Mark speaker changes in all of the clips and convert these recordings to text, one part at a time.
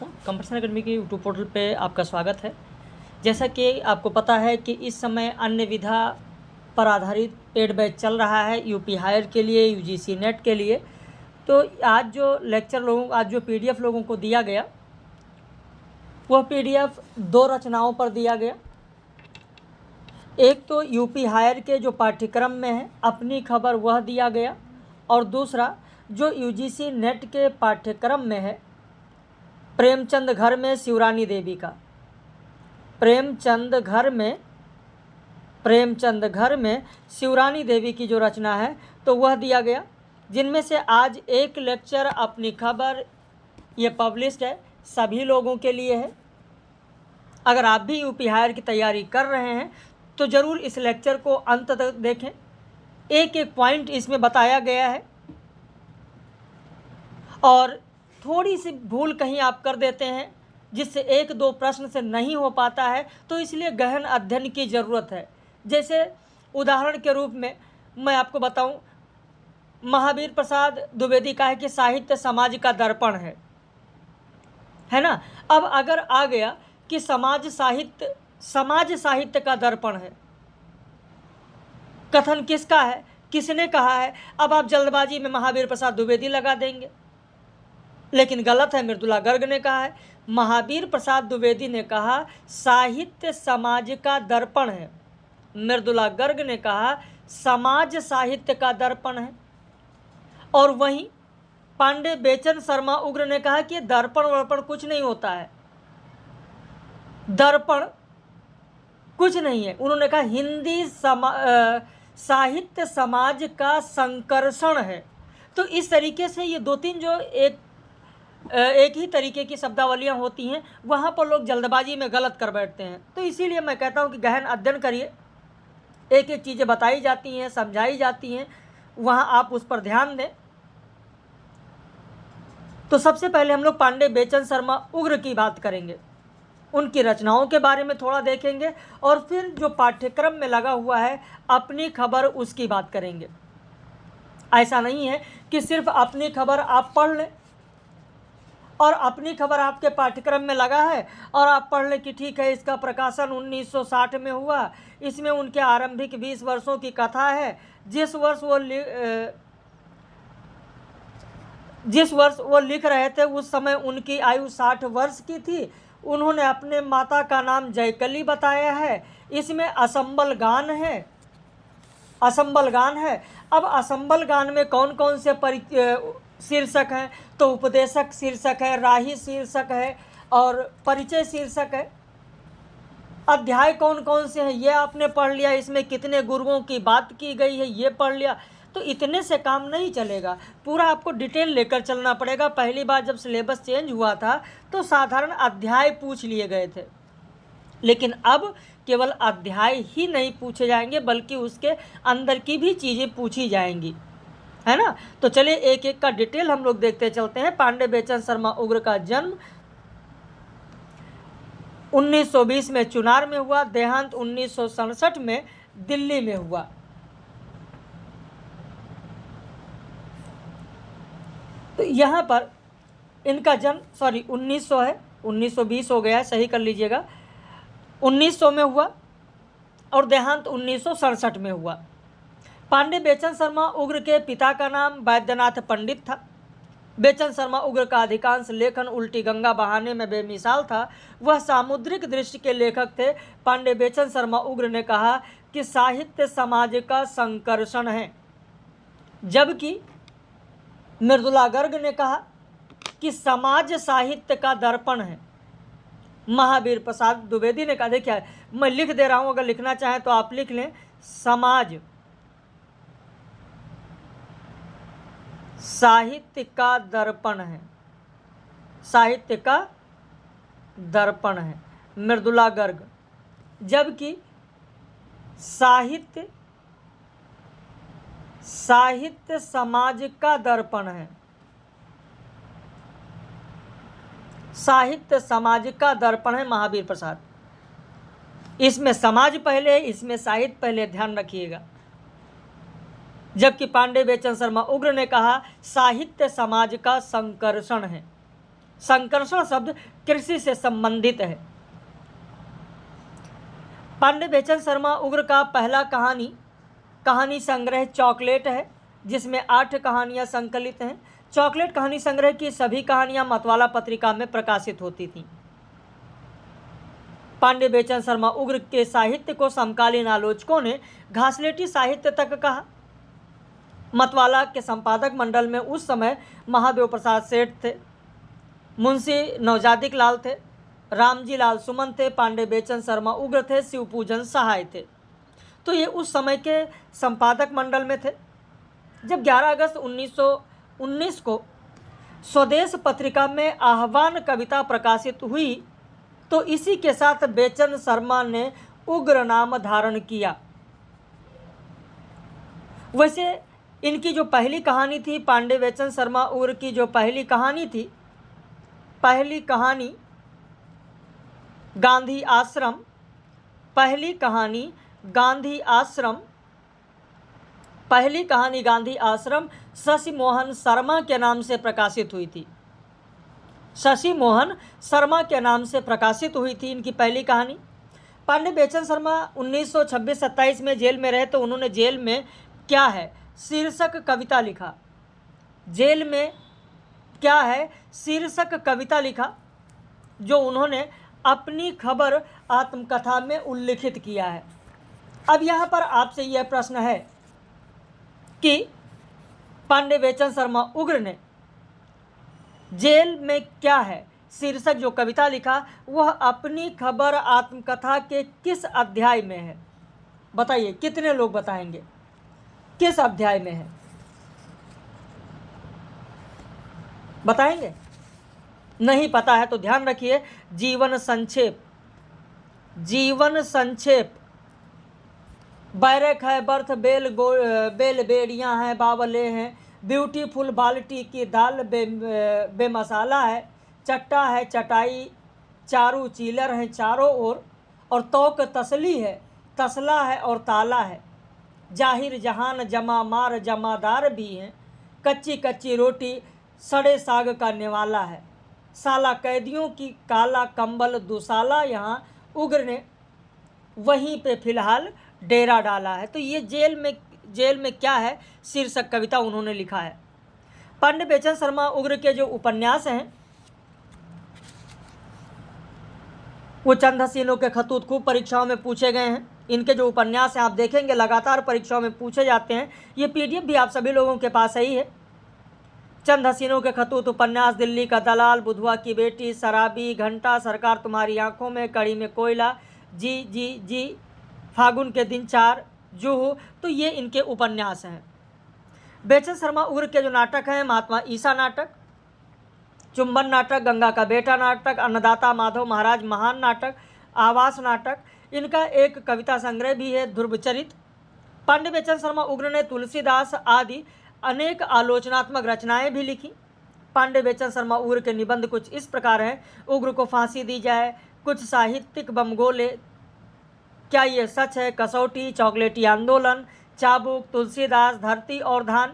Speaker 1: दोस्तों competition academy के YouTube portal पे आपका स्वागत है जैसा कि आपको पता है कि इस समय अन्य विधा पर आधारित पेड बैच चल रहा है यूपी हायर के लिए यूजीसी नेट के लिए तो आज जो लेक्चर लोगों आज जो पीडीएफ लोगों को दिया गया वह पीडीएफ दो रचनाओं पर दिया गया एक तो यू हायर के जो पाठ्यक्रम में है अपनी खबर वह दिया गया और दूसरा जो यूजीसी नेट के पाठ्यक्रम में है प्रेमचंद घर में शिवरानी देवी का प्रेमचंद घर में प्रेमचंद घर में शिवरानी देवी की जो रचना है तो वह दिया गया जिनमें से आज एक लेक्चर अपनी खबर ये पब्लिश्ड है सभी लोगों के लिए है अगर आप भी यू पी हायर की तैयारी कर रहे हैं तो ज़रूर इस लेक्चर को अंत तक देखें एक एक पॉइंट इसमें बताया गया है और थोड़ी सी भूल कहीं आप कर देते हैं जिससे एक दो प्रश्न से नहीं हो पाता है तो इसलिए गहन अध्ययन की ज़रूरत है जैसे उदाहरण के रूप में मैं आपको बताऊं महावीर प्रसाद द्विवेदी का है कि साहित्य समाज का दर्पण है है ना अब अगर आ गया कि समाज साहित्य समाज साहित्य का दर्पण है कथन किसका है किसने कहा है अब आप जल्दबाजी में महावीर प्रसाद द्विवेदी लगा देंगे लेकिन गलत है मृदुला गर्ग ने कहा है महावीर प्रसाद द्विवेदी ने कहा साहित्य समाज का दर्पण है मृदुला गर्ग ने कहा समाज साहित्य का दर्पण है और वहीं पांडे बेचन शर्मा उग्र ने कहा कि दर्पण वर्पण कुछ नहीं होता है दर्पण कुछ नहीं है उन्होंने कहा हिंदी समा आ, साहित्य समाज का संकर्षण है तो इस तरीके से ये दो तीन जो एक एक ही तरीके की शब्दावलियाँ होती हैं वहाँ पर लोग जल्दबाजी में गलत कर बैठते हैं तो इसीलिए मैं कहता हूँ कि गहन अध्ययन करिए एक एक चीज़ें बताई जाती हैं समझाई जाती हैं वहाँ आप उस पर ध्यान दें तो सबसे पहले हम लोग पांडे बेचन शर्मा उग्र की बात करेंगे उनकी रचनाओं के बारे में थोड़ा देखेंगे और फिर जो पाठ्यक्रम में लगा हुआ है अपनी खबर उसकी बात करेंगे ऐसा नहीं है कि सिर्फ अपनी खबर आप पढ़ लें और अपनी खबर आपके पाठ्यक्रम में लगा है और आप पढ़ लें कि ठीक है इसका प्रकाशन 1960 में हुआ इसमें उनके आरंभिक 20 वर्षों की कथा है जिस वर्ष वो जिस वर्ष वो लिख रहे थे उस समय उनकी आयु साठ वर्ष की थी उन्होंने अपने माता का नाम जयकली बताया है इसमें असंबल गान है असंबल गान है अब असंबल गान में कौन कौन से परि शीर्षक है तो उपदेशक शीर्षक है राही शीर्षक है और परिचय शीर्षक है अध्याय कौन कौन से हैं ये आपने पढ़ लिया इसमें कितने गुरुओं की बात की गई है ये पढ़ लिया तो इतने से काम नहीं चलेगा पूरा आपको डिटेल लेकर चलना पड़ेगा पहली बार जब सिलेबस चेंज हुआ था तो साधारण अध्याय पूछ लिए गए थे लेकिन अब केवल अध्याय ही नहीं पूछे जाएंगे बल्कि उसके अंदर की भी चीज़ें पूछी जाएंगी है ना तो चलिए एक एक का डिटेल हम लोग देखते चलते हैं पांडे बेचन शर्मा उग्र का जन्म 1920 में चुनार में हुआ देहांत उन्नीस में दिल्ली में हुआ तो यहाँ पर इनका जन्म सॉरी 1900 है 1920 हो गया है सही कर लीजिएगा 1900 में हुआ और देहांत उन्नीस में हुआ पांडे बेचन शर्मा उग्र के पिता का नाम वैद्यनाथ पंडित था बेचन शर्मा उग्र का अधिकांश लेखन उल्टी गंगा बहाने में बेमिसाल था वह सामुद्रिक दृष्टि के लेखक थे पांडे बेचन शर्मा उग्र ने कहा कि साहित्य समाज का संकर्षण है जबकि मृदुला गर्ग ने कहा कि समाज साहित्य का दर्पण है महावीर प्रसाद द्विवेदी ने कहा देखिए मैं लिख दे रहा हूँ अगर लिखना चाहें तो आप लिख लें समाज साहित्य का दर्पण है साहित्य का दर्पण है मृदुला गर्ग जबकि साहित्य साहित्य समाज का दर्पण है साहित्य समाज का दर्पण है महावीर प्रसाद इसमें समाज पहले इसमें साहित्य पहले ध्यान रखिएगा जबकि पांडे बेचन शर्मा उग्र ने कहा साहित्य समाज का संकर्षण है संकर्षण शब्द कृषि से संबंधित है पांडे बेचन शर्मा उग्र का पहला कहानी कहानी संग्रह चॉकलेट है जिसमें आठ कहानियां संकलित हैं चॉकलेट कहानी संग्रह की सभी कहानियां मतवाला पत्रिका में प्रकाशित होती थीं पांडे बेचन शर्मा उग्र के साहित्य को समकालीन आलोचकों ने घासलेटी साहित्य तक कहा मतवाला के संपादक मंडल में उस समय महादेव प्रसाद सेठ थे मुंशी नवजादिक लाल थे रामजी लाल सुमन थे पांडे बेचन शर्मा उग्र थे शिव पूजन सहाय थे तो ये उस समय के संपादक मंडल में थे जब 11 अगस्त 1919 को स्वदेश पत्रिका में आह्वान कविता प्रकाशित हुई तो इसी के साथ बेचन शर्मा ने उग्र नाम धारण किया वैसे इनकी जो पहली कहानी थी पांडे वेचन शर्मा उर की जो पहली कहानी थी पहली कहानी गांधी आश्रम पहली कहानी गांधी आश्रम पहली कहानी गांधी आश्रम शशि मोहन शर्मा के नाम से प्रकाशित हुई थी शशि मोहन शर्मा के नाम से प्रकाशित हुई थी इनकी पहली कहानी पांडे बेचन शर्मा 1926-27 में जेल में रहे तो उन्होंने जेल में क्या है शीर्षक कविता लिखा जेल में क्या है शीर्षक कविता लिखा जो उन्होंने अपनी खबर आत्मकथा में उल्लिखित किया है अब यहाँ पर आपसे यह प्रश्न है कि पांडे बेचन शर्मा उग्र ने जेल में क्या है शीर्षक जो कविता लिखा वह अपनी खबर आत्मकथा के किस अध्याय में है बताइए कितने लोग बताएंगे किस अध्याय में है बताएंगे नहीं पता है तो ध्यान रखिए जीवन संक्षेप जीवन संक्षेप बैरक है बर्थ बेल गो बेल बेड़ियाँ हैं बावले हैं ब्यूटीफुल बाल्टी की दाल बे बेमसाला है चट्टा है चटाई चारू चीलर हैं चारों ओर और, और तोक तसली है तसला है और ताला है जाहिर जहान जमा मार जमादार भी हैं कच्ची कच्ची रोटी सड़े साग का निवाला है साला कैदियों की काला कंबल दुसाला यहाँ उग्र ने वहीं पे फिलहाल डेरा डाला है तो ये जेल में जेल में क्या है शीर्षक कविता उन्होंने लिखा है पांडे बेचन शर्मा उग्र के जो उपन्यास हैं वो चंद हसीनों के खतूत खूब परीक्षाओं में पूछे गए हैं इनके जो उपन्यास हैं आप देखेंगे लगातार परीक्षाओं में पूछे जाते हैं ये पीडीएफ भी आप सभी लोगों के पास ही है चंद हसीनों के खतूत उपन्यास दिल्ली का दलाल बुधवा की बेटी शराबी घंटा सरकार तुम्हारी आंखों में कड़ी में कोयला जी जी जी फागुन के दिन चार जूह तो ये इनके उपन्यास हैं बेचन शर्मा उग्र के जो नाटक हैं महात्मा ईसा नाटक चुंबन नाटक गंगा का बेटा नाटक अन्नदाता माधव महाराज महान नाटक आवास नाटक इनका एक कविता संग्रह भी है ध्रुवचरित बेचन शर्मा उग्र ने तुलसीदास आदि अनेक आलोचनात्मक रचनाएं भी लिखी बेचन शर्मा उग्र के निबंध कुछ इस प्रकार हैं उग्र को फांसी दी जाए कुछ साहित्यिक बमगोले क्या ये सच है कसौटी चॉकलेटी आंदोलन चाबुक तुलसीदास धरती और धान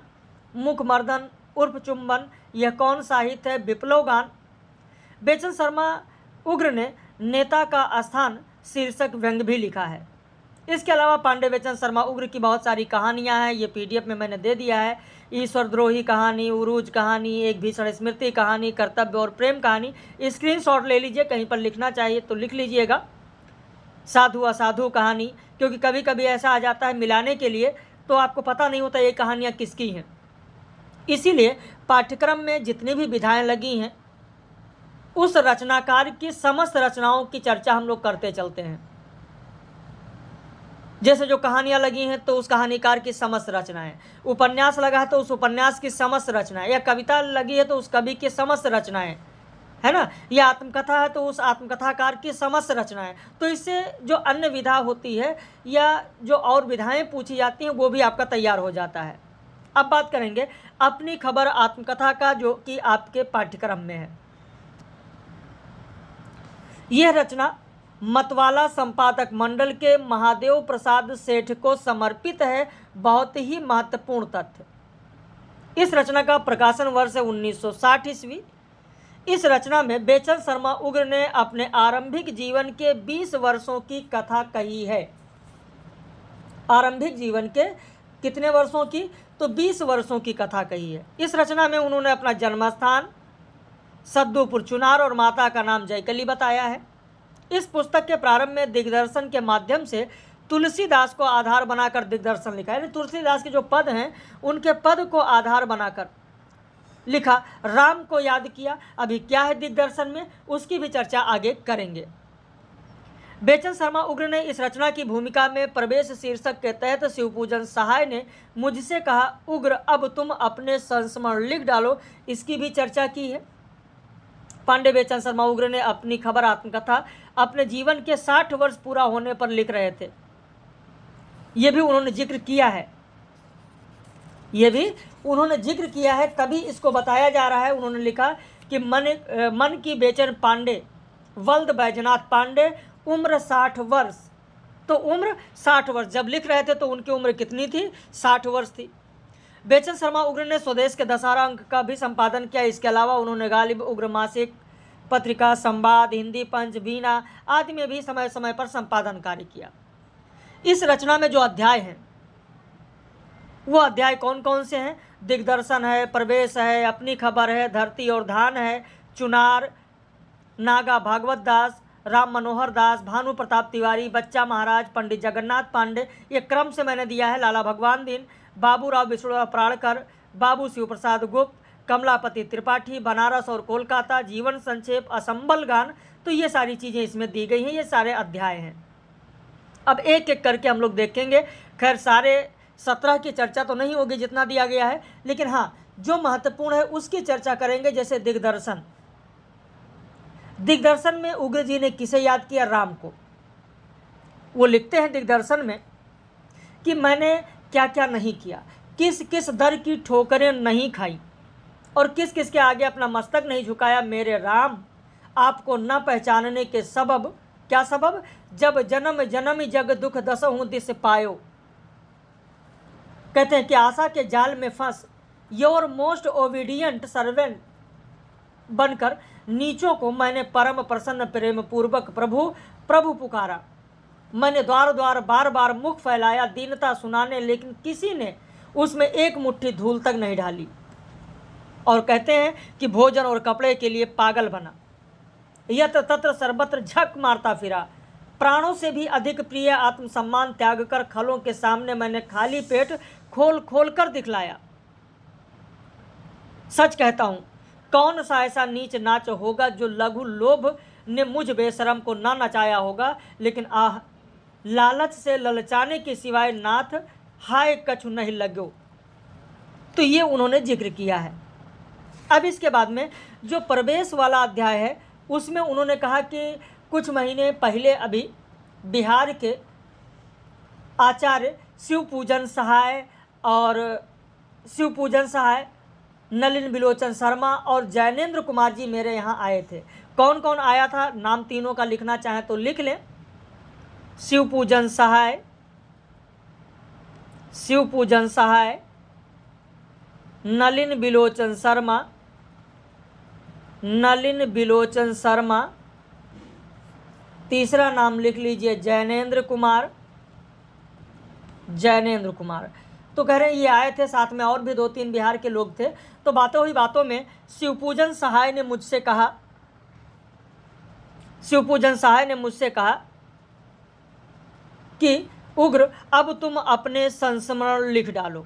Speaker 1: मुखमर्दन उर्फ चुंबन यह कौन साहित्य है विप्लव गान बेचन शर्मा उग्र ने नेता का स्थान शीर्षक व्यंग भी लिखा है इसके अलावा पांडे पांडेवेचन शर्मा उग्र की बहुत सारी कहानियां हैं ये पीडीएफ में मैंने दे दिया है ईश्वरद्रोही कहानी उरूज कहानी एक भीषण स्मृति कहानी कर्तव्य और प्रेम कहानी स्क्रीनशॉट ले लीजिए कहीं पर लिखना चाहिए तो लिख लीजिएगा साधु असाधु कहानी क्योंकि कभी कभी ऐसा आ जाता है मिलाने के लिए तो आपको पता नहीं होता ये कहानियाँ किसकी हैं इसीलिए पाठ्यक्रम में जितनी भी विधाएँ लगी हैं उस रचनाकार की समस्त रचनाओं की चर्चा हम लोग करते चलते हैं जैसे जो कहानियां लगी हैं तो उस कहानीकार की समस्त रचनाएं उपन्यास लगा है तो उस उपन्यास की समस्त रचनाएं या कविता लगी है तो उस कवि की समस्त रचनाएं है ना या आत्मकथा है तो उस आत्मकथाकार की समस्त रचनाएं तो इससे जो अन्य विधा होती है या जो और विधाएं पूछी जाती हैं वो भी आपका तैयार हो जाता है अब बात करेंगे अपनी खबर आत्मकथा का जो कि आपके पाठ्यक्रम में है यह रचना मतवाला संपादक मंडल के महादेव प्रसाद सेठ को समर्पित है बहुत ही महत्वपूर्ण तथ्य इस रचना का प्रकाशन वर्ष 1960 ईस्वी इस रचना में बेचन शर्मा उग्र ने अपने आरंभिक जीवन के 20 वर्षों की कथा कही है आरंभिक जीवन के कितने वर्षों की तो 20 वर्षों की कथा कही है इस रचना में उन्होंने अपना जन्मस्थान सद्दूपुर चुनार और माता का नाम जयकली बताया है इस पुस्तक के प्रारंभ में दिग्दर्शन के माध्यम से तुलसीदास को आधार बनाकर दिग्दर्शन लिखा यानी तुलसीदास के जो पद हैं उनके पद को आधार बनाकर लिखा राम को याद किया अभी क्या है दिग्दर्शन में उसकी भी चर्चा आगे करेंगे बेचन शर्मा उग्र ने इस रचना की भूमिका में प्रवेश शीर्षक के तहत शिवपूजन सहाय ने मुझसे कहा उग्र अब तुम अपने संस्मरण लिख डालो इसकी भी चर्चा की है पांडे बेचन शर्मा उग्र ने अपनी खबर आत्मकथा अपने जीवन के साठ वर्ष पूरा होने पर लिख रहे थे ये भी उन्होंने जिक्र किया है ये भी उन्होंने जिक्र किया है तभी इसको बताया जा रहा है उन्होंने लिखा कि मन मन की बेचन पांडे वल्द बैजनाथ पांडे उम्र साठ वर्ष तो उम्र साठ वर्ष जब लिख रहे थे तो उनकी उम्र कितनी थी साठ वर्ष थी बेचन शर्मा उग्र ने स्वदेश के दशहरा अंक का भी संपादन किया इसके अलावा उन्होंने गालिब उग्र मासिक पत्रिका संवाद हिंदी पंच बीना आदि में भी समय समय पर संपादन कार्य किया इस रचना में जो अध्याय हैं वो अध्याय कौन कौन से हैं दिग्दर्शन है प्रवेश है अपनी खबर है धरती और धान है चुनार नागा भागवत दास राम मनोहर दास भानु प्रताप तिवारी बच्चा महाराज पंडित जगन्नाथ पांडे ये क्रम से मैंने दिया है लाला भगवान दिन बाबूराव विष्णुराव प्राणकर बाबू शिव प्रसाद गुप्त कमलापति त्रिपाठी बनारस और कोलकाता जीवन संक्षेप असंबल गान तो ये सारी चीज़ें इसमें दी गई हैं ये सारे अध्याय हैं अब एक एक करके हम लोग देखेंगे खैर सारे सत्रह की चर्चा तो नहीं होगी जितना दिया गया है लेकिन हाँ जो महत्वपूर्ण है उसकी चर्चा करेंगे जैसे दिग्दर्शन दिग्दर्शन में उग्र जी ने किसे याद किया राम को वो लिखते हैं दिग्दर्शन में कि मैंने क्या क्या नहीं किया किस किस दर की ठोकरें नहीं खाई और किस किस के आगे अपना मस्तक नहीं झुकाया मेरे राम आपको न पहचानने के सबब क्या सबब जब जन्म जन्म जग दुख दस हूं दिस पायो कहते हैं कि आशा के जाल में फंस योर मोस्ट ओबीडियंट सर्वेंट बनकर नीचों को मैंने परम प्रसन्न प्रेम पूर्वक प्रभु प्रभु पुकारा मैंने द्वार द्वार बार बार मुख फैलाया दीनता सुनाने लेकिन किसी ने उसमें एक मुट्ठी धूल तक नहीं ढाली और कहते हैं कि भोजन और कपड़े के लिए पागल बना यत्र तत्र सर्वत्र झक मारता फिरा प्राणों से भी अधिक प्रिय आत्मसम्मान त्याग कर खलों के सामने मैंने खाली पेट खोल खोल कर दिखलाया सच कहता हूं कौन सा ऐसा नीच नाच होगा जो लघु लोभ ने मुझ बेशरम को ना नचाया होगा लेकिन आह लालच से ललचाने के सिवाय नाथ हाय कछु नहीं लगो तो ये उन्होंने जिक्र किया है अब इसके बाद में जो प्रवेश वाला अध्याय है उसमें उन्होंने कहा कि कुछ महीने पहले अभी बिहार के आचार्य शिव पूजन सहाय और शिव पूजन सहाय नलिन बिलोचन शर्मा और जैनेन्द्र कुमार जी मेरे यहाँ आए थे कौन कौन आया था नाम तीनों का लिखना चाहें तो लिख लें शिव पूजन सहाय शिव पूजन सहाय नलिन बिलोचन शर्मा नलिन बिलोचन शर्मा तीसरा नाम लिख लीजिए जैनेन्द्र कुमार जैनेन्द्र कुमार तो कह रहे हैं ये आए थे साथ में और भी दो तीन बिहार के लोग थे तो बातों हुई बातों में शिवपूजन सहाय ने मुझसे कहा शिवपूजन सहाय ने मुझसे कहा कि उग्र अब तुम अपने संस्मरण लिख डालो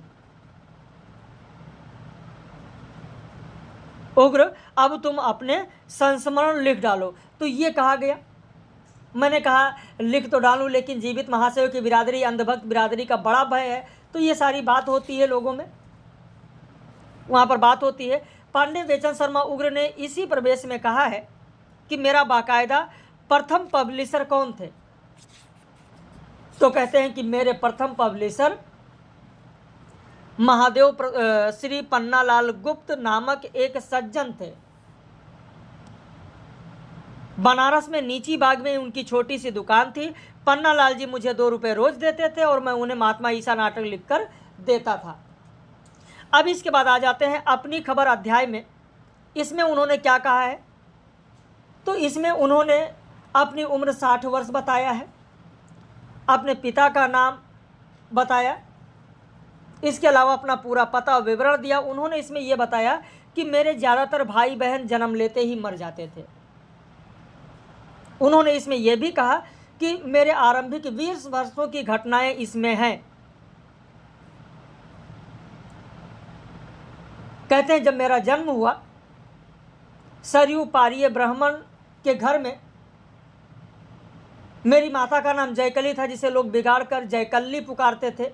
Speaker 1: उग्र अब तुम अपने संस्मरण लिख डालो तो ये कहा गया मैंने कहा लिख तो डालूं लेकिन जीवित महाशयों की बिरादरी अंधभक्त बिरादरी का बड़ा भय है तो ये सारी बात होती है लोगों में वहाँ पर बात होती है पांडे वेचन शर्मा उग्र ने इसी प्रवेश में कहा है कि मेरा बाकायदा प्रथम पब्लिशर कौन थे तो कहते हैं कि मेरे प्रथम पब्लिशर महादेव श्री पन्नालाल गुप्त नामक एक सज्जन थे बनारस में नीची बाग में उनकी छोटी सी दुकान थी पन्नालाल जी मुझे दो रुपये रोज देते थे और मैं उन्हें महात्मा ईसा नाटक लिखकर देता था अब इसके बाद आ जाते हैं अपनी खबर अध्याय में इसमें उन्होंने क्या कहा है तो इसमें उन्होंने अपनी उम्र साठ वर्ष बताया है अपने पिता का नाम बताया इसके अलावा अपना पूरा पता विवरण दिया उन्होंने इसमें यह बताया कि मेरे ज़्यादातर भाई बहन जन्म लेते ही मर जाते थे उन्होंने इसमें यह भी कहा कि मेरे आरंभिक बीस वर्षों की घटनाएं इसमें हैं कहते हैं जब मेरा जन्म हुआ सरयू पारिय ब्राह्मण के घर में मेरी माता का नाम जयकली था जिसे लोग बिगाड़ कर जयकली पुकारते थे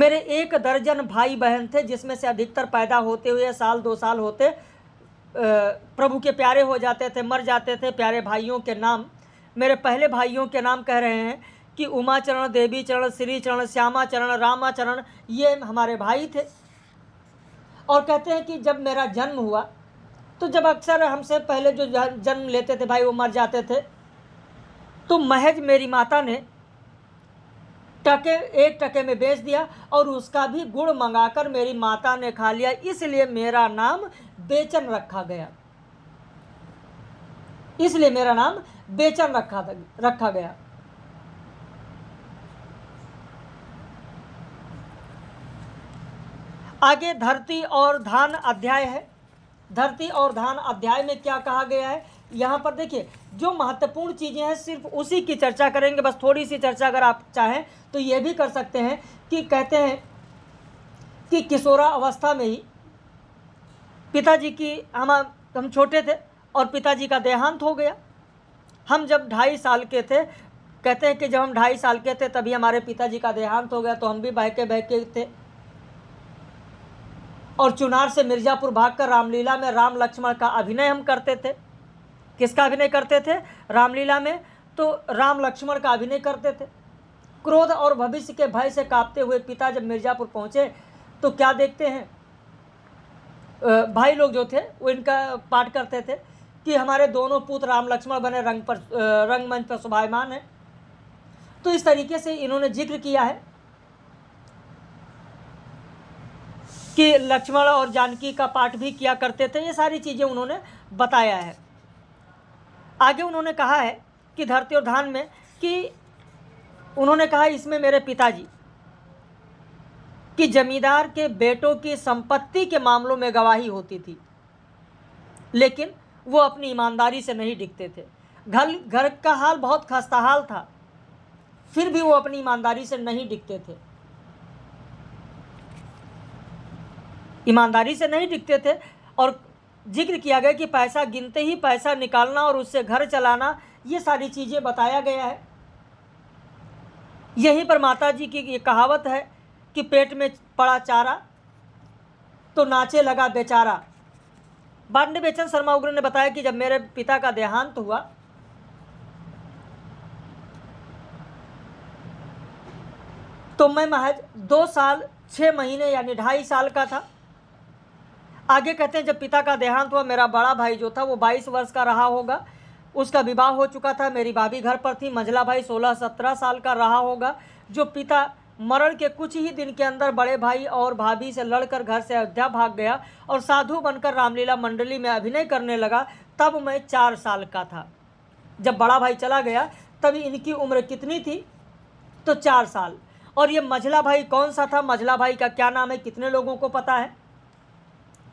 Speaker 1: मेरे एक दर्जन भाई बहन थे जिसमें से अधिकतर पैदा होते हुए साल दो साल होते प्रभु के प्यारे हो जाते थे मर जाते थे प्यारे भाइयों के नाम मेरे पहले भाइयों के नाम कह रहे हैं कि उमा चरण देवी चरण श्री चरण श्यामा चरण रामा चरण ये हमारे भाई थे और कहते हैं कि जब मेरा जन्म हुआ तो जब अक्सर हमसे पहले जो जन्म लेते थे भाई वो मर जाते थे तो महज मेरी माता ने टके एक टके में बेच दिया और उसका भी गुड़ मंगाकर मेरी माता ने खा लिया इसलिए मेरा नाम बेचन रखा गया इसलिए मेरा नाम बेचन रखा रखा गया आगे धरती और धान अध्याय है धरती और धान अध्याय में क्या कहा गया है यहाँ पर देखिए जो महत्वपूर्ण चीज़ें हैं सिर्फ उसी की चर्चा करेंगे बस थोड़ी सी चर्चा अगर आप चाहें तो ये भी कर सकते हैं कि कहते हैं कि किशोरा अवस्था में ही पिताजी की हम हम छोटे थे और पिताजी का देहांत हो गया हम जब ढाई साल के थे कहते हैं कि जब हम ढाई साल के थे तभी हमारे पिताजी का देहांत हो गया तो हम भी बहके बहके थे और चुनार से मिर्ज़ापुर भागकर रामलीला में राम लक्ष्मण का अभिनय हम करते थे किसका अभिनय करते थे रामलीला में तो राम लक्ष्मण का अभिनय करते थे क्रोध और भविष्य के भय से कांपते हुए पिता जब मिर्ज़ापुर पहुँचे तो क्या देखते हैं भाई लोग जो थे वो इनका पाठ करते थे कि हमारे दोनों पुत्र राम लक्ष्मण बने रंग पर रंगमंच पर शुभामान है तो इस तरीके से इन्होंने जिक्र किया है कि लक्ष्मण और जानकी का पाठ भी किया करते थे ये सारी चीज़ें उन्होंने बताया है आगे उन्होंने कहा है कि धरती और धान में कि उन्होंने कहा इसमें मेरे पिताजी कि जमींदार के बेटों की संपत्ति के मामलों में गवाही होती थी लेकिन वो अपनी ईमानदारी से नहीं डिगते थे घर घर का हाल बहुत खस्ता हाल था फिर भी वो अपनी ईमानदारी से नहीं डिगते थे ईमानदारी से नहीं दिखते थे और जिक्र किया गया कि पैसा गिनते ही पैसा निकालना और उससे घर चलाना ये सारी चीज़ें बताया गया है यहीं पर माता जी की ये कहावत है कि पेट में पड़ा चारा तो नाचे लगा बेचारा बांड बेचन शर्मा उग्र ने बताया कि जब मेरे पिता का देहांत हुआ तो मैं महज दो साल छः महीने यानी ढाई साल का था आगे कहते हैं जब पिता का देहांत हुआ मेरा बड़ा भाई जो था वो बाईस वर्ष का रहा होगा उसका विवाह हो चुका था मेरी भाभी घर पर थी मंझला भाई सोलह सत्रह साल का रहा होगा जो पिता मरण के कुछ ही दिन के अंदर बड़े भाई और भाभी से लड़कर घर से अयोध्या भाग गया और साधु बनकर रामलीला मंडली में अभिनय करने लगा तब मैं चार साल का था जब बड़ा भाई चला गया तब इनकी उम्र कितनी थी तो चार साल और ये मझला भाई कौन सा था मझला भाई का क्या नाम है कितने लोगों को पता है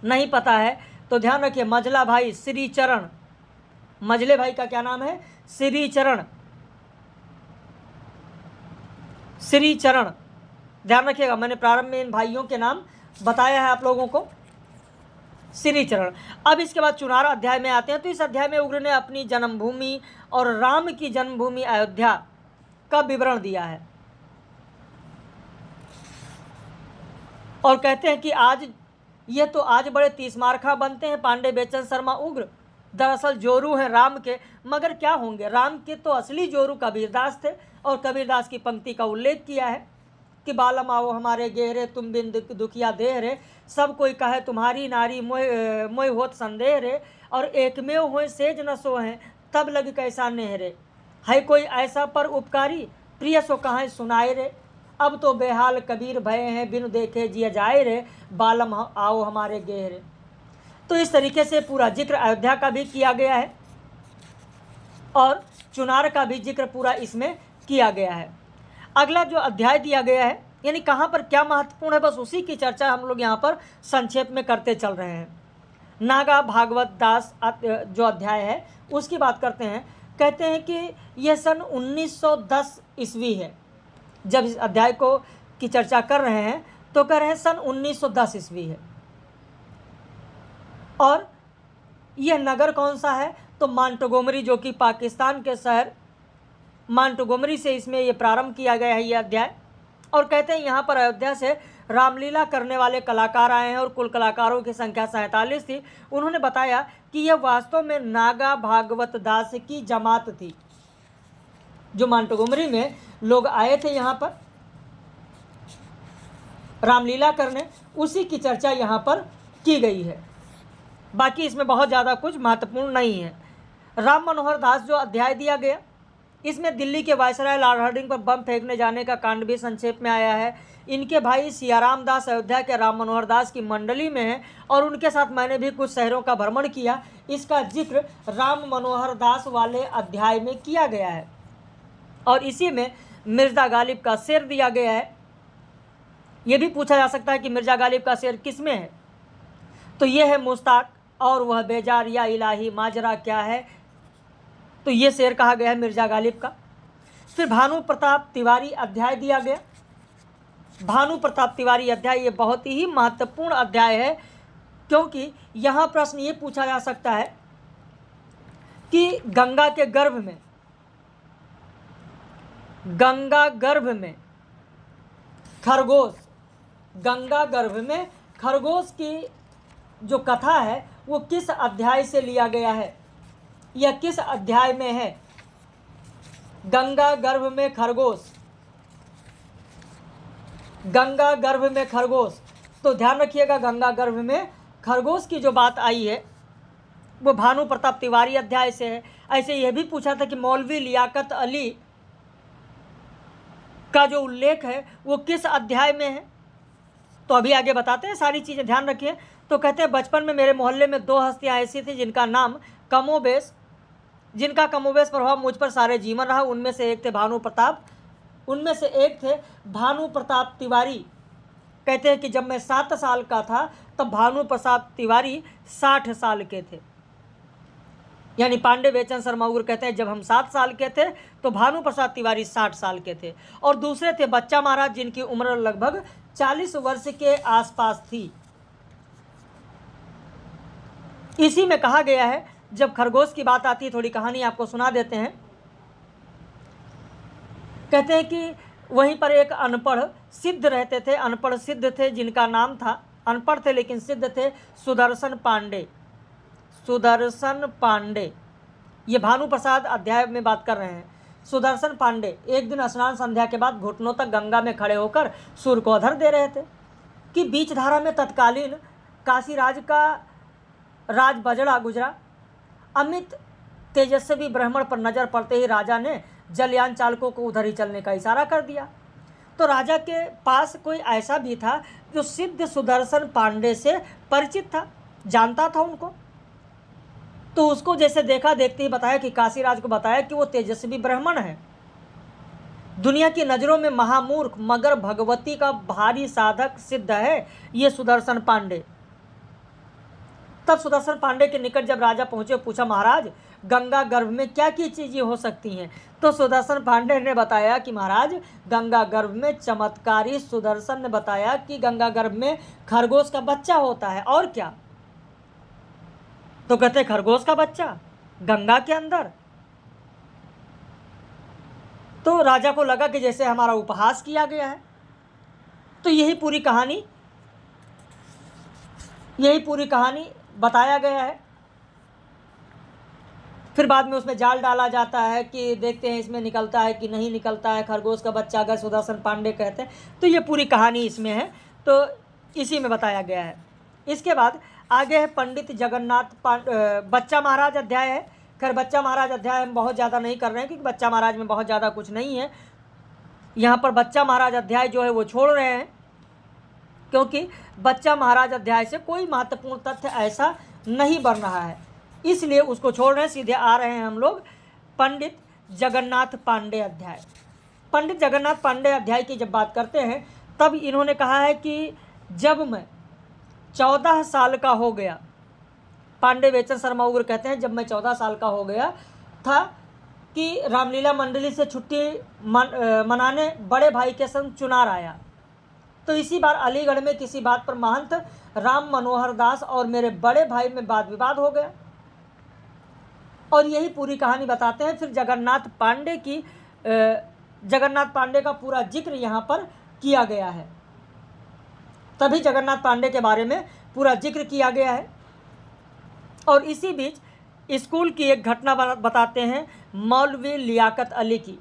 Speaker 1: नहीं पता है तो ध्यान रखिए मजला भाई श्री चरण मजले भाई का क्या नाम है श्री चरण श्री चरण ध्यान रखिएगा मैंने प्रारंभ में इन भाइयों के नाम बताया है आप लोगों को श्री चरण अब इसके बाद चुनार अध्याय में आते हैं तो इस अध्याय में उग्र ने अपनी जन्मभूमि और राम की जन्मभूमि अयोध्या का विवरण दिया है और कहते हैं कि आज ये तो आज बड़े तीस मारखा बनते हैं पांडे बेचन शर्मा उग्र दरअसल जोरू हैं राम के मगर क्या होंगे राम के तो असली जोरू कबीरदास थे और कबीरदास की पंक्ति का उल्लेख किया है कि बालम आओ हमारे गेहरे तुम बिन दुखिया देह रे सब कोई कहे तुम्हारी नारी मोह मोह होत संदेह रे और एकमेव हो सेज न सो हैं तब लग कैसा नेहरे है कोई ऐसा पर उपकारी प्रिय सो कहाँ सुनाए रे अब तो बेहाल कबीर भय हैं बिन देखे जिया जाए रे बालम आओ हमारे गेहरे तो इस तरीके से पूरा जिक्र अयोध्या का भी किया गया है और चुनार का भी जिक्र पूरा इसमें किया गया है अगला जो अध्याय दिया गया है यानी कहाँ पर क्या महत्वपूर्ण है बस उसी की चर्चा हम लोग यहाँ पर संक्षेप में करते चल रहे हैं नागा भागवत दास जो अध्याय है उसकी बात करते हैं कहते हैं कि यह सन 1910 ईस्वी है जब इस अध्याय को की चर्चा कर रहे हैं तो कह रहे हैं सन 1910 ईस्वी है और यह नगर कौन सा है तो मांटोगोमरी जो कि पाकिस्तान के शहर मांटोगोमरी से इसमें यह प्रारंभ किया गया है ये अध्याय और कहते हैं यहाँ पर अयोध्या से रामलीला करने वाले कलाकार आए हैं और कुल कलाकारों की संख्या सैंतालीस थी उन्होंने बताया कि यह वास्तव में नागा भागवत दास की जमात थी जो मांटोगोमरी में लोग आए थे यहाँ पर रामलीला करने उसी की चर्चा यहाँ पर की गई है बाकी इसमें बहुत ज़्यादा कुछ महत्वपूर्ण नहीं है राम मनोहर दास जो अध्याय दिया गया इसमें दिल्ली के वायसराय लाल हार्डिंग पर बम फेंकने जाने का कांड भी संक्षेप में आया है इनके भाई सियाराम दास अयोध्या के राम मनोहर दास की मंडली में है और उनके साथ मैंने भी कुछ शहरों का भ्रमण किया इसका जिक्र राम मनोहर दास वाले अध्याय में किया गया है और इसी में मिर्ज़ा गालिब का शेर दिया गया है ये भी पूछा जा सकता है कि मिर्ज़ा गालिब का शेर किस में है तो ये है मुश्ताक और वह बेजार या इलाही माजरा क्या है तो ये शेर कहा गया है मिर्ज़ा गालिब का फिर भानु प्रताप तिवारी अध्याय दिया गया भानु प्रताप तिवारी अध्याय ये बहुत ही महत्वपूर्ण अध्याय है क्योंकि यहाँ प्रश्न ये पूछा जा सकता है कि गंगा के गर्भ में गंगा गर्भ में खरगोश गंगा गर्भ में खरगोश की जो कथा है वो किस अध्याय से लिया गया है या किस अध्याय में है गंगा गर्भ में खरगोश गंगा गर्भ में खरगोश तो ध्यान रखिएगा गंगा गर्भ में खरगोश की जो बात आई है वो भानु प्रताप तिवारी अध्याय से है ऐसे यह भी पूछा था कि मौलवी लियाकत अली का जो उल्लेख है वो किस अध्याय में है तो अभी आगे बताते हैं सारी चीज़ें ध्यान रखिए तो कहते हैं बचपन में मेरे मोहल्ले में दो हस्तियाँ ऐसी थी जिनका नाम कमोबेश जिनका कमोबेश प्रभाव मुझ पर सारे जीवन रहा उनमें से एक थे भानु प्रताप उनमें से एक थे भानु प्रताप तिवारी कहते हैं कि जब मैं सात साल का था तब भानु प्रसाद तिवारी साठ साल के थे यानी पांडे बेचन शर्मा उग्र कहते हैं जब हम सात साल के थे तो भानु प्रसाद तिवारी साठ साल के थे और दूसरे थे बच्चा महाराज जिनकी उम्र लगभग चालीस वर्ष के आसपास थी इसी में कहा गया है जब खरगोश की बात आती है थोड़ी कहानी आपको सुना देते हैं कहते हैं कि वहीं पर एक अनपढ़ सिद्ध रहते थे अनपढ़ सिद्ध थे जिनका नाम था अनपढ़ थे लेकिन सिद्ध थे सुदर्शन पांडे सुदर्शन पांडे ये भानु प्रसाद अध्याय में बात कर रहे हैं सुदर्शन पांडे एक दिन स्नान संध्या के बाद घुटनों तक गंगा में खड़े होकर सूर्य को अधर दे रहे थे कि बीच धारा में तत्कालीन काशीराज का राज बजड़ा गुजरा अमित तेजस्वी ब्राह्मण पर नजर पड़ते ही राजा ने जलयान चालकों को उधर ही चलने का इशारा कर दिया तो राजा के पास कोई ऐसा भी था जो सिद्ध सुदर्शन पांडे से परिचित था जानता था उनको तो उसको जैसे देखा देखते ही बताया कि काशीराज को बताया कि वो तेजस्वी ब्राह्मण है दुनिया की नज़रों में महामूर्ख मगर भगवती का भारी साधक सिद्ध है ये सुदर्शन पांडे तब सुदर्शन पांडे के निकट जब राजा पहुंचे पूछा महाराज गंगा गर्भ में क्या क्या चीज़ें हो सकती हैं तो सुदर्शन पांडे ने बताया कि महाराज गंगा गर्भ में चमत्कारी सुदर्शन ने बताया कि गंगा गर्भ में खरगोश का बच्चा होता है और क्या तो कहते खरगोश का बच्चा गंगा के अंदर तो राजा को लगा कि जैसे हमारा उपहास किया गया है तो यही पूरी कहानी यही पूरी कहानी बताया गया है फिर बाद में उसमें जाल डाला जाता है कि देखते हैं इसमें निकलता है कि नहीं निकलता है खरगोश का बच्चा अगर सुदर्शन पांडे कहते हैं तो ये पूरी कहानी इसमें है तो इसी में बताया गया है इसके बाद आगे है पंडित जगन्नाथ बच्चा महाराज अध्याय है खैर बच्चा महाराज अध्याय हम बहुत ज़्यादा नहीं कर रहे हैं क्योंकि बच्चा महाराज में बहुत ज़्यादा कुछ नहीं है यहाँ पर बच्चा महाराज अध्याय जो है वो छोड़ रहे हैं क्योंकि बच्चा महाराज अध्याय से कोई महत्वपूर्ण तथ्य ऐसा नहीं बन रहा है इसलिए उसको छोड़ रहे हैं सीधे आ रहे हैं हम लोग पंडित जगन्नाथ पांडे अध्याय पंडित जगन्नाथ पांडे अध्याय की जब बात करते हैं तब इन्होंने कहा है कि जब मैं चौदह साल का हो गया पांडे बेचन शर्मा उग्र कहते हैं जब मैं चौदह साल का हो गया था कि रामलीला मंडली से छुट्टी मन, मनाने बड़े भाई के संग चुनार आया तो इसी बार अलीगढ़ में किसी बात पर महंत राम मनोहर दास और मेरे बड़े भाई में वाद विवाद हो गया और यही पूरी कहानी बताते हैं फिर जगन्नाथ पांडे की जगन्नाथ पांडे का पूरा जिक्र यहाँ पर किया गया है तभी जगन्नाथ पांडे के बारे में पूरा जिक्र किया गया है और इसी बीच स्कूल की एक घटना बताते हैं मौलवी लियाकत अली की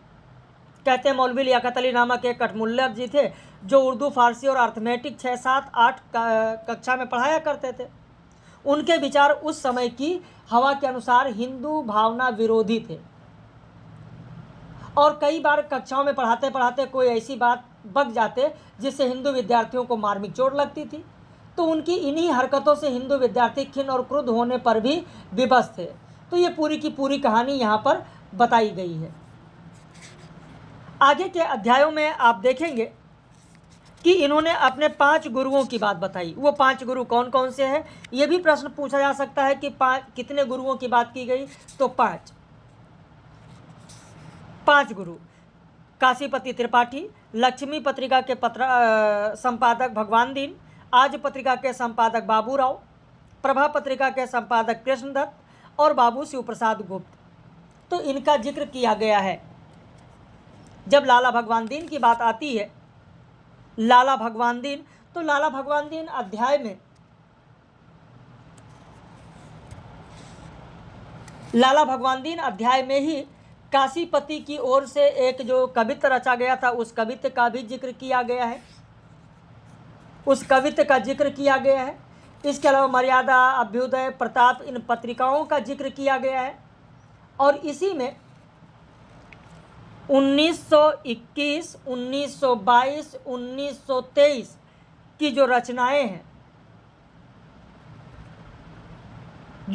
Speaker 1: कहते हैं मौलवी लियाकत अली नामक एक कटमुल्लब जी थे जो उर्दू फारसी और अर्थमेटिक छः सात आठ कक्षा में पढ़ाया करते थे उनके विचार उस समय की हवा के अनुसार हिंदू भावना विरोधी थे और कई बार कक्षाओं में पढ़ाते पढ़ाते कोई ऐसी बात बग जाते जिससे हिंदू विद्यार्थियों को मार्मिक चोट लगती थी तो उनकी इन्हीं हरकतों से हिंदू विद्यार्थी खिन और क्रुद्ध होने पर भी विभस थे तो ये पूरी की पूरी कहानी यहाँ पर बताई गई है आगे के अध्यायों में आप देखेंगे कि इन्होंने अपने पांच गुरुओं की बात बताई वो पांच गुरु कौन कौन से हैं ये भी प्रश्न पूछा जा सकता है कि पांच कितने गुरुओं की बात की गई तो पांच पांच गुरु काशीपति त्रिपाठी लक्ष्मी पत्रिका के पत्र संपादक भगवान दीन आज पत्रिका के संपादक बाबू राव प्रभा पत्रिका के संपादक कृष्णदत्त और बाबू शिव प्रसाद गुप्त तो इनका जिक्र किया गया है जब लाला भगवान दीन की बात आती है लाला भगवान दीन तो लाला भगवान दीन अध्याय में लाला भगवान दीन अध्याय में ही काशीपति की ओर से एक जो कवित्व रचा गया था उस कवित्व का भी जिक्र किया गया है उस कवित्व का जिक्र किया गया है इसके अलावा मर्यादा अभ्युदय प्रताप इन पत्रिकाओं का जिक्र किया गया है और इसी में 1921, 1922, 1923 की जो रचनाएं हैं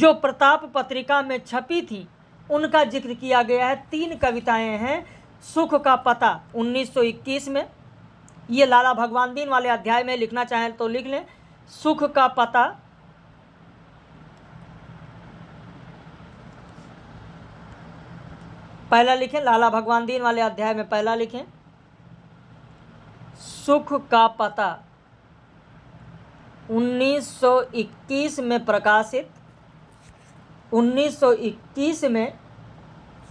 Speaker 1: जो प्रताप पत्रिका में छपी थी उनका जिक्र किया गया है तीन कविताएं हैं सुख का पता 1921 में ये लाला भगवान दीन वाले अध्याय में लिखना चाहें तो लिख लें सुख का पता पहला लिखें लाला भगवान दीन वाले अध्याय में पहला लिखें सुख का पता 1921 में प्रकाशित 1921 में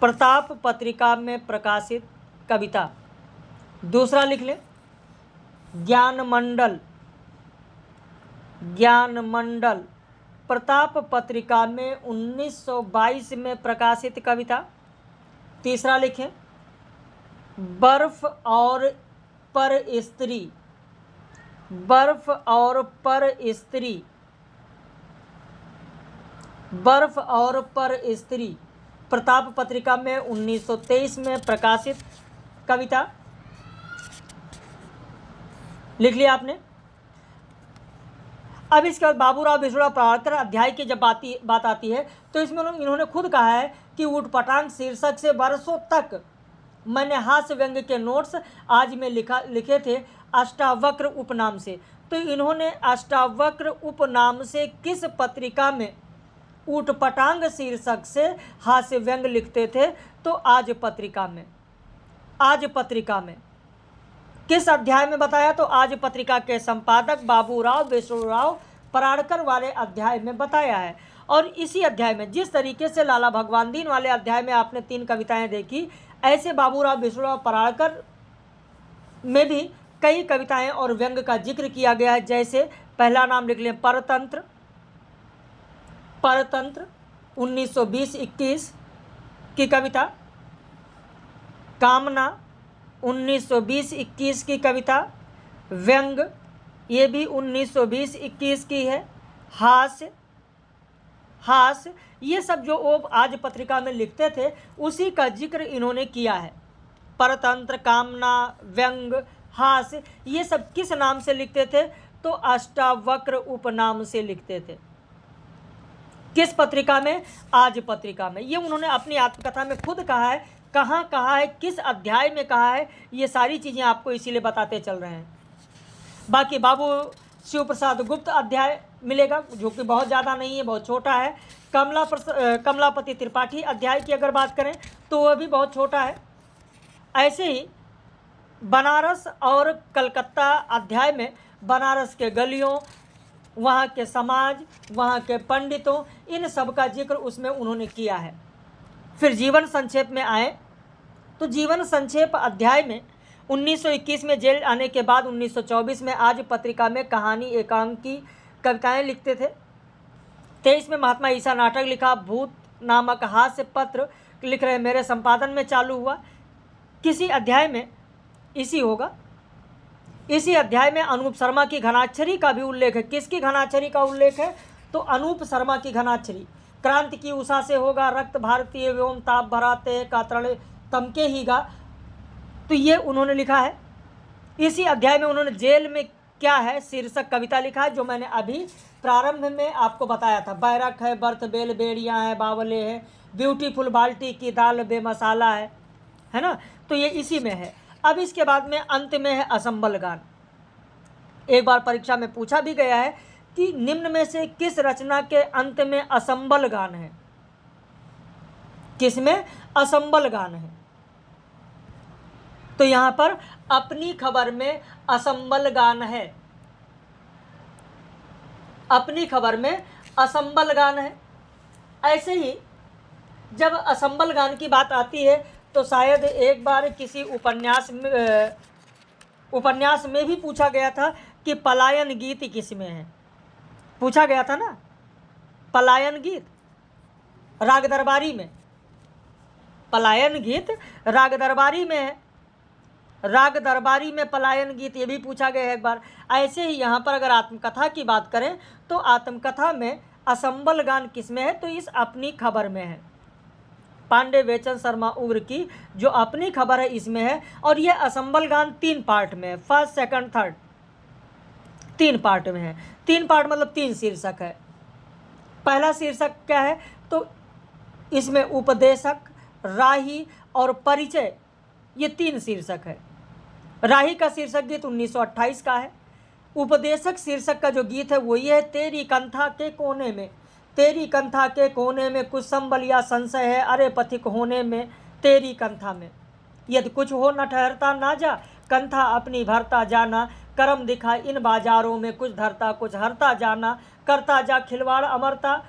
Speaker 1: प्रताप पत्रिका में प्रकाशित कविता दूसरा लिख लें ज्ञान मंडल ज्ञान मंडल प्रताप पत्रिका में 1922 में प्रकाशित कविता तीसरा लिखें बर्फ और पर स्त्री बर्फ और पर स्त्री बर्फ और पर स्त्री प्रताप पत्रिका में 1923 में प्रकाशित कविता लिख लिया आपने अब इसके बाद बाबूराव बिछड़ा प्रार्थना अध्याय की जब बात बात आती है तो इसमें इन्होंने खुद कहा है कि उठपटांग शीर्षक से बरसों तक मैंने हास्य व्यंग के नोट्स आज में लिखा लिखे थे अष्टावक्र उपनाम से तो इन्होंने अष्टावक्र उपनाम से किस पत्रिका में ऊटपटांग शीर्षक से हास्य व्यंग लिखते थे तो आज पत्रिका में आज पत्रिका में किस अध्याय में बताया तो आज पत्रिका के संपादक बाबूराव विष्णुराव पराड़कर वाले अध्याय में बताया है और इसी अध्याय में जिस तरीके से लाला भगवान दीन वाले अध्याय में आपने तीन कविताएं देखी ऐसे बाबूराव विष्णुराव पराड़कर में भी कई कविताएं और व्यंग का जिक्र किया गया है जैसे पहला नाम लिख लें परतंत्र परतंत्र 1920-21 की कविता कामना 1920-21 की कविता व्यंग ये भी 1920-21 की है हास्य हास ये सब जो वो आज पत्रिका में लिखते थे उसी का जिक्र इन्होंने किया है परतंत्र कामना व्यंग हास ये सब किस नाम से लिखते थे तो अष्टावक्र उपनाम से लिखते थे किस पत्रिका में आज पत्रिका में ये उन्होंने अपनी आत्मकथा में खुद कहा है कहाँ कहा है किस अध्याय में कहा है ये सारी चीज़ें आपको इसीलिए बताते चल रहे हैं बाकी बाबू शिव प्रसाद गुप्त अध्याय मिलेगा जो कि बहुत ज़्यादा नहीं है बहुत छोटा है कमला कमलापति त्रिपाठी अध्याय की अगर बात करें तो वह भी बहुत छोटा है ऐसे ही बनारस और कलकत्ता अध्याय में बनारस के गलियों वहाँ के समाज वहाँ के पंडितों इन सब का जिक्र उसमें उन्होंने किया है फिर जीवन संक्षेप में आए तो जीवन संक्षेप अध्याय में 1921 में जेल आने के बाद 1924 में आज पत्रिका में कहानी एकांक की कविताएं लिखते थे तेईस में महात्मा ईसा नाटक लिखा भूत नामक हास्य पत्र लिख रहे मेरे संपादन में चालू हुआ किसी अध्याय में इसी होगा इसी अध्याय में अनूप शर्मा की घनाक्षरी का भी उल्लेख है किसकी घनाक्षरी का उल्लेख है तो अनूप शर्मा की घनाक्षरी क्रांति की उषा से होगा रक्त भारतीय व्योम ताप भराते कातरण तमके ही गा तो ये उन्होंने लिखा है इसी अध्याय में उन्होंने जेल में क्या है शीर्षक कविता लिखा है जो मैंने अभी प्रारंभ में आपको बताया था बैरक है बर्थ बेल बेड़ियाँ हैं बावले हैं ब्यूटीफुल बाल्टी की दाल बेमसाला है है ना तो ये इसी में है अब इसके बाद में अंत में है असंबल गान एक बार परीक्षा में पूछा भी गया है कि निम्न में से किस रचना के अंत में असंबल गान है किस में असंबल गान है तो यहां पर अपनी खबर में असंबल गान है अपनी खबर में असंबल गान है ऐसे ही जब असंबल गान की बात आती है तो शायद एक बार किसी उपन्यास में उपन्यास में भी पूछा गया था कि पलायन गीत किस में है पूछा गया था ना पलायन गीत राग दरबारी में पलायन गीत राग दरबारी में है राग दरबारी में पलायन गीत ये भी पूछा गया है एक बार ऐसे ही यहाँ पर अगर आत्मकथा की बात करें तो आत्मकथा में असंबल गान किस में है तो इस अपनी खबर में है पांडे वेचन शर्मा उग्र की जो अपनी खबर है इसमें है और यह असम्बल गान तीन पार्ट में है फर्स्ट सेकंड थर्ड तीन पार्ट में है तीन पार्ट मतलब तीन शीर्षक है पहला शीर्षक क्या है तो इसमें उपदेशक राही और परिचय ये तीन शीर्षक है राही का शीर्षक गीत उन्नीस का है उपदेशक शीर्षक का जो गीत है वो ये है तेरी कंथा के कोने में तेरी कंथा के कोने में कुछ संबल या संशय है अरे पथिक होने में तेरी कंथा में यदि कुछ हो न ठहरता ना जा कंथा अपनी भरता जाना कर्म दिखा इन बाजारों में कुछ धरता कुछ हरता जाना करता जा खिलवाड़ अमरता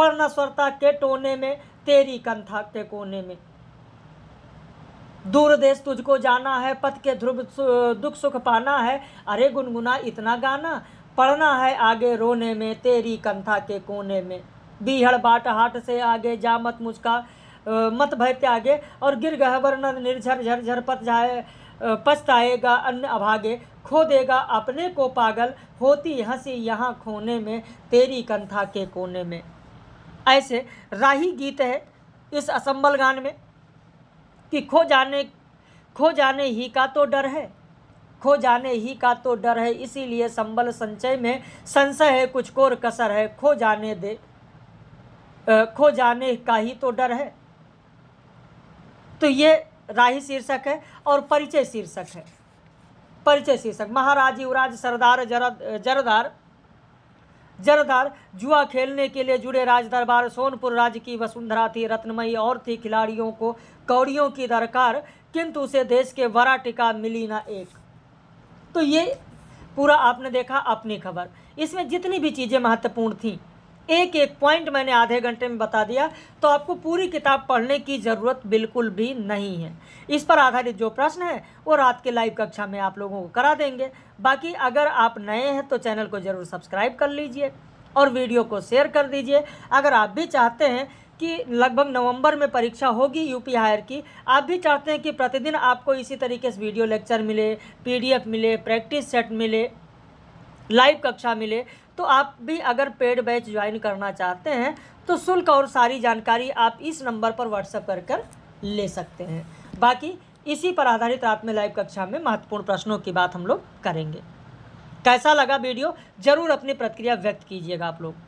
Speaker 1: स्वरता के टोने में तेरी कंथा के कोने में दूर देश तुझको जाना है पथ के ध्रुव दुख सुख पाना है अरे गुनगुना इतना गाना पढ़ना है आगे रोने में तेरी कंथा के कोने में बीहड़ बाट हाट से आगे जा मत मुझका मत भय त्यागे और गिर गह निर्झर झर झर पत जाए पछताएगा अन्य अभागे खो देगा अपने को पागल होती हंसी यहाँ खोने में तेरी कंथा के कोने में ऐसे राही गीत है इस असंबल गान में कि खो जाने खो जाने ही का तो डर है खो जाने ही का तो डर है इसीलिए संबल संचय में संशय है कुछ कोर कसर है खो जाने दे खो जाने का ही तो डर है तो ये राही शीर्षक है और परिचय शीर्षक है परिचय शीर्षक महाराज युवराज सरदार जरद जरदार जरदार जुआ खेलने के लिए जुड़े राज दरबार सोनपुर राज्य की वसुंधरा थी रत्नमयी और थी खिलाड़ियों को कौड़ियों की दरकार किंतु उसे देश के वरा टिका मिली ना एक तो ये पूरा आपने देखा अपनी खबर इसमें जितनी भी चीज़ें महत्वपूर्ण थी एक एक पॉइंट मैंने आधे घंटे में बता दिया तो आपको पूरी किताब पढ़ने की ज़रूरत बिल्कुल भी नहीं है इस पर आधारित जो प्रश्न है वो रात के लाइव कक्षा में आप लोगों को करा देंगे बाकी अगर आप नए हैं तो चैनल को ज़रूर सब्सक्राइब कर लीजिए और वीडियो को शेयर कर दीजिए अगर आप भी चाहते हैं कि लगभग नवंबर में परीक्षा होगी यूपी हायर की आप भी चाहते हैं कि प्रतिदिन आपको इसी तरीके से वीडियो लेक्चर मिले पीडीएफ मिले प्रैक्टिस सेट मिले लाइव कक्षा मिले तो आप भी अगर पेड बैच ज्वाइन करना चाहते हैं तो शुल्क और सारी जानकारी आप इस नंबर पर व्हाट्सएप कर कर ले सकते हैं बाकी इसी पर आधारित रात में लाइव कक्षा में महत्वपूर्ण प्रश्नों की बात हम लोग करेंगे कैसा लगा वीडियो ज़रूर अपनी प्रतिक्रिया व्यक्त कीजिएगा आप लोग